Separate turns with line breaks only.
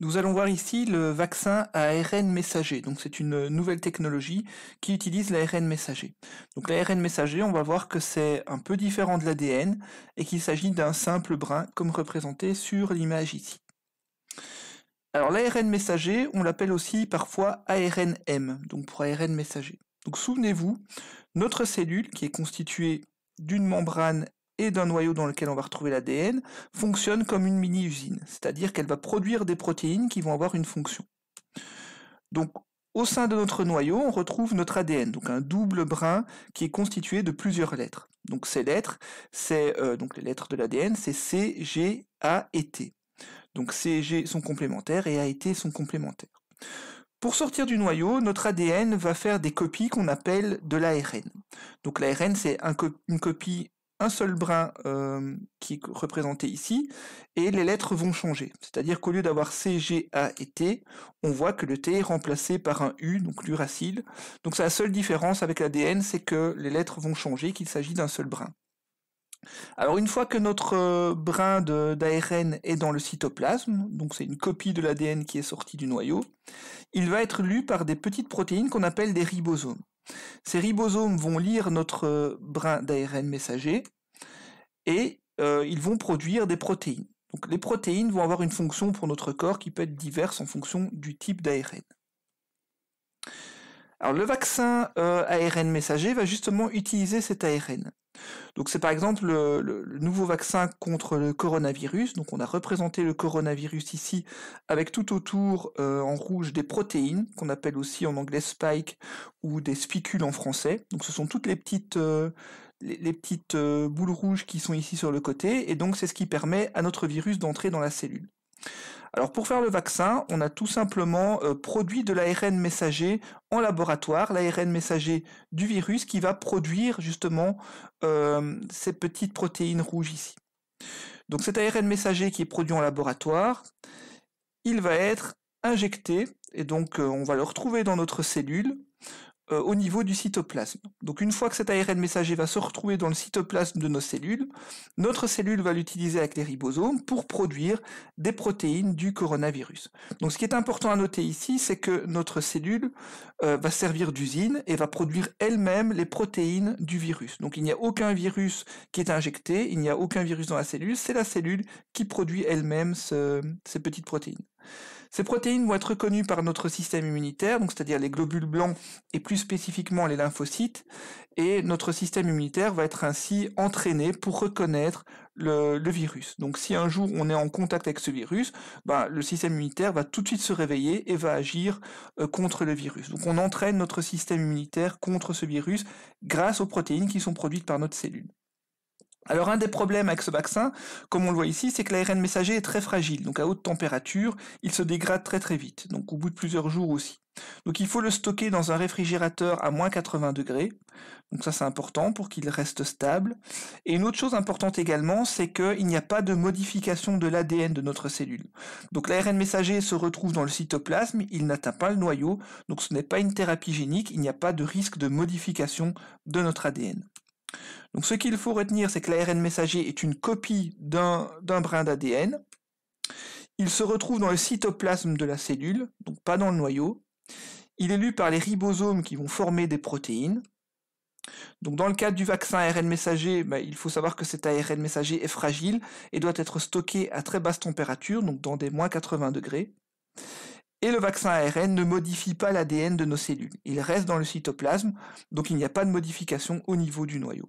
Nous allons voir ici le vaccin à ARN messager. Donc c'est une nouvelle technologie qui utilise l'ARN messager. Donc l'ARN messager, on va voir que c'est un peu différent de l'ADN et qu'il s'agit d'un simple brin comme représenté sur l'image ici. Alors l'ARN messager, on l'appelle aussi parfois ARNM, donc pour ARN messager. Donc souvenez-vous, notre cellule qui est constituée d'une membrane et d'un noyau dans lequel on va retrouver l'ADN fonctionne comme une mini-usine, c'est-à-dire qu'elle va produire des protéines qui vont avoir une fonction. Donc au sein de notre noyau, on retrouve notre ADN, donc un double brin qui est constitué de plusieurs lettres. Donc ces lettres, c'est euh, donc les lettres de l'ADN, c'est C, G, A et T. Donc C et G sont complémentaires et A et T sont complémentaires. Pour sortir du noyau, notre ADN va faire des copies qu'on appelle de l'ARN. Donc l'ARN, c'est une copie un seul brin euh, qui est représenté ici, et les lettres vont changer. C'est-à-dire qu'au lieu d'avoir C, G, A et T, on voit que le T est remplacé par un U, donc l'uracile. Donc c'est la seule différence avec l'ADN, c'est que les lettres vont changer, qu'il s'agit d'un seul brin. Alors une fois que notre euh, brin d'ARN est dans le cytoplasme, donc c'est une copie de l'ADN qui est sortie du noyau, il va être lu par des petites protéines qu'on appelle des ribosomes. Ces ribosomes vont lire notre euh, brin d'ARN messager et euh, ils vont produire des protéines. les protéines vont avoir une fonction pour notre corps qui peut être diverse en fonction du type d'ARN. Alors le vaccin euh, ARN messager va justement utiliser cet ARN. Donc c'est par exemple le, nouveau vaccin contre le coronavirus. Donc on a représenté le coronavirus ici avec tout autour euh, en rouge des protéines qu'on appelle aussi en anglais spike ou des spicules en français. Donc ce sont toutes les petites euh, les, petites boules rouges qui sont ici sur le côté et donc c'est ce qui permet à notre virus d'entrer dans la cellule. Alors pour faire le vaccin, on a tout simplement euh, produit de l'ARN messager en laboratoire, l'ARN messager du virus qui va produire justement euh, ces petites protéines rouges ici. Donc cet ARN messager qui est produit en laboratoire, il va être injecté et donc euh, on va le retrouver dans notre cellule. Euh, au niveau du cytoplasme. Donc une fois que cet ARN messager va se retrouver dans le cytoplasme de nos cellules, notre cellule va l'utiliser avec les ribosomes pour produire des protéines du coronavirus. Donc ce qui est important à noter ici, c'est que notre cellule euh, va servir d'usine et va produire elle-même les protéines du virus. Donc il n'y a aucun virus qui est injecté, il n'y a aucun virus dans la cellule, c'est la cellule qui produit elle-même ces petites protéines. Ces protéines vont être reconnues par notre système immunitaire, donc c'est-à-dire les globules blancs et plus spécifiquement les lymphocytes, et notre système immunitaire va être ainsi entraîné pour reconnaître le, virus. Donc si un jour on est en contact avec ce virus, ben, le système immunitaire va tout de suite se réveiller et va agir euh, contre le virus. Donc on entraîne notre système immunitaire contre ce virus grâce aux protéines qui sont produites par notre cellule. Alors un des problèmes avec ce vaccin, comme on le voit ici, c'est que l'ARN messager est très fragile, donc à haute température, il se dégrade très très vite, donc au bout de plusieurs jours aussi. Donc il faut le stocker dans un réfrigérateur à moins 80 degrés, donc ça c'est important pour qu'il reste stable. Et une autre chose importante également, c'est qu'il n'y a pas de modification de l'ADN de notre cellule. Donc l'ARN messager se retrouve dans le cytoplasme, il n'atteint pas le noyau, donc ce n'est pas une thérapie génique, il n'y a pas de risque de modification de notre ADN. Donc ce qu'il faut retenir, c'est que l'ARN messager est une copie d'un brin d'ADN. Il se retrouve dans le cytoplasme de la cellule, donc pas dans le noyau. Il est lu par les ribosomes qui vont former des protéines. Donc dans le cadre du vaccin ARN messager, bah, il faut savoir que cet ARN messager est fragile et doit être stocké à très basse température, donc dans des moins 80 degrés. Et le vaccin ARN ne modifie pas l'ADN de nos cellules. Il reste dans le cytoplasme, donc il n'y a pas de modification au niveau du noyau.